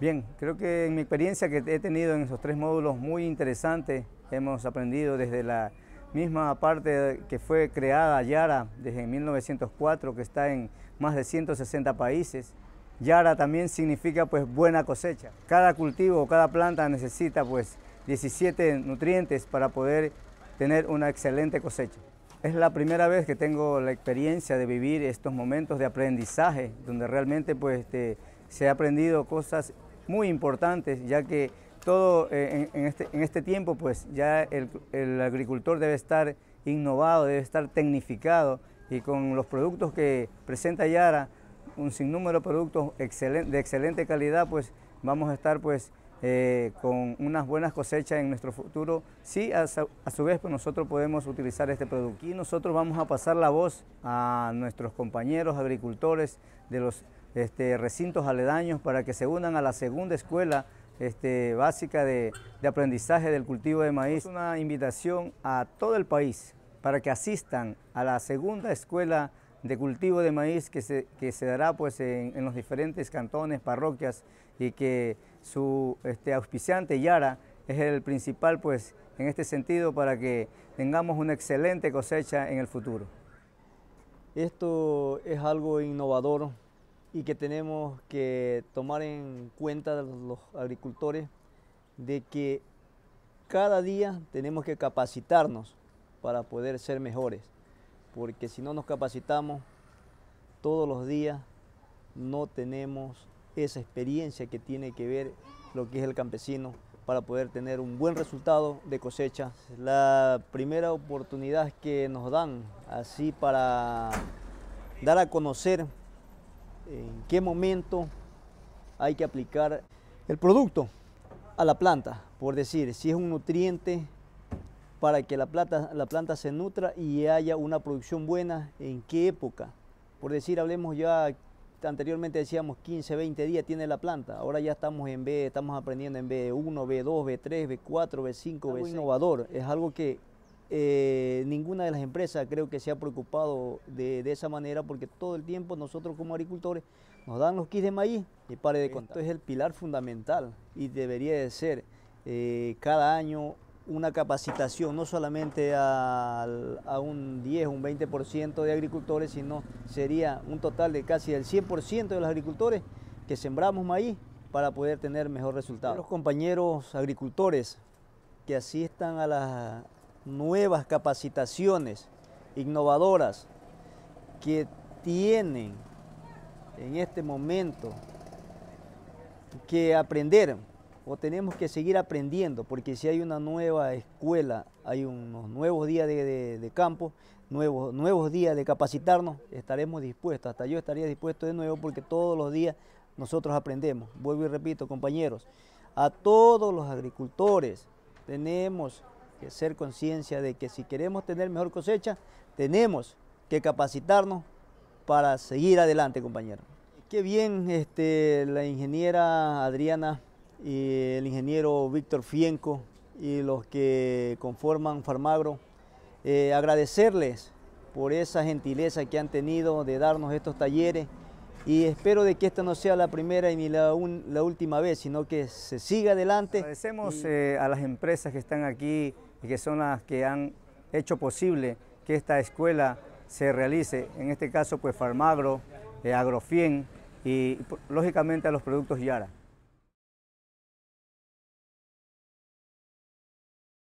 Bien, creo que en mi experiencia que he tenido en esos tres módulos muy interesante. hemos aprendido desde la misma parte que fue creada Yara desde 1904, que está en más de 160 países. Yara también significa pues buena cosecha. Cada cultivo, cada planta necesita pues 17 nutrientes para poder tener una excelente cosecha. Es la primera vez que tengo la experiencia de vivir estos momentos de aprendizaje, donde realmente pues, este, se ha aprendido cosas muy importantes, ya que todo eh, este, en, este, tiempo, pues ya el, agricultor debe estar innovado, debe estar tecnificado y con los productos que presenta Yara, un sinnúmero de productos de excelente calidad, pues vamos a estar pues eh, con unas buenas cosechas en nuestro futuro. Sí, a, a, su vez, pues nosotros podemos utilizar este producto. Y nosotros vamos a pasar la voz a nuestros compañeros agricultores de los este, recintos aledaños para que se unan a la segunda escuela este, básica de, aprendizaje del cultivo de maíz. Es una invitación a todo el país para que asistan a la segunda escuela de cultivo de maíz que se, dará pues, en, los diferentes cantones, parroquias y que su este, auspiciante Yara es el principal pues, en este sentido para que tengamos una excelente cosecha en el futuro. Esto es algo innovador y que tenemos que tomar en cuenta los agricultores de que cada día tenemos que capacitarnos para poder ser mejores, porque si no nos capacitamos todos los días no tenemos esa experiencia que tiene que ver lo que es el campesino para poder tener un buen resultado de cosecha. La primera oportunidad que nos dan así para dar a conocer en qué momento hay que aplicar el producto a la planta, por decir, si es un nutriente para que la planta, la planta se nutra y haya una producción buena, en qué época. Por decir, hablemos ya, anteriormente decíamos 15, 20 días tiene la planta, ahora ya estamos en B, estamos aprendiendo en B1, B2, B3, B4, B5, b Es innovador, es algo que eh, ninguna de las empresas creo que se ha preocupado de, esa manera porque todo el tiempo nosotros como agricultores nos dan los kits de maíz y pare de contar. es el pilar fundamental y debería de ser eh, cada año una capacitación, no solamente a, un 10, un 20% de agricultores, sino sería un total de casi el 100% de los agricultores que sembramos maíz para poder tener mejor resultado. Los compañeros agricultores que asistan a las nuevas capacitaciones innovadoras que tienen en este momento que aprender o tenemos que seguir aprendiendo, porque si hay una nueva escuela, hay unos nuevos días de, campo, nuevos, nuevos días de capacitarnos, estaremos dispuestos, hasta yo estaría dispuesto de nuevo, porque todos los días nosotros aprendemos. Vuelvo y repito, compañeros, a todos los agricultores tenemos que ser conciencia de que si queremos tener mejor cosecha, tenemos que capacitarnos para seguir adelante, compañero. Qué bien este, la ingeniera Adriana y el ingeniero Víctor Fienco y los que conforman Farmagro, eh, agradecerles por esa gentileza que han tenido de darnos estos talleres y espero de que esta no sea la primera y ni la, última vez, sino que se siga adelante. Agradecemos eh, a las empresas que están aquí y que son las que han hecho posible que esta escuela se realice, en este caso pues Farmagro, Agrofién eh, Agrofien y lógicamente a los productos Yara.